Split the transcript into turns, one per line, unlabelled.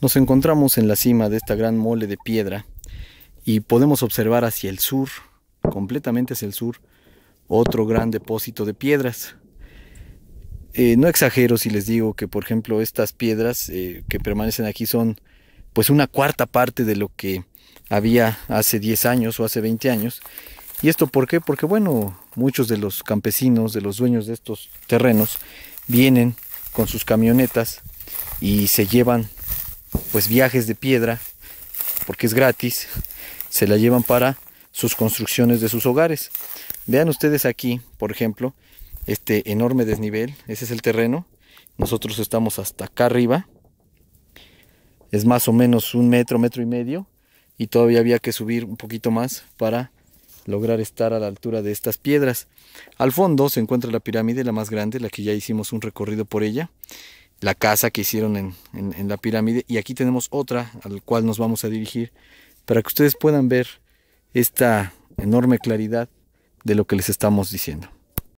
Nos encontramos en la cima de esta gran mole de piedra y podemos observar hacia el sur, completamente hacia el sur, otro gran depósito de piedras. Eh, no exagero si les digo que, por ejemplo, estas piedras eh, que permanecen aquí son pues una cuarta parte de lo que había hace 10 años o hace 20 años. ¿Y esto por qué? Porque, bueno, muchos de los campesinos, de los dueños de estos terrenos, vienen con sus camionetas y se llevan pues viajes de piedra, porque es gratis, se la llevan para sus construcciones de sus hogares. Vean ustedes aquí, por ejemplo, este enorme desnivel, ese es el terreno, nosotros estamos hasta acá arriba, es más o menos un metro, metro y medio, y todavía había que subir un poquito más para lograr estar a la altura de estas piedras. Al fondo se encuentra la pirámide, la más grande, la que ya hicimos un recorrido por ella la casa que hicieron en, en, en, la pirámide. Y aquí tenemos otra al cual nos vamos a dirigir para que ustedes puedan ver esta enorme claridad de lo que les estamos diciendo.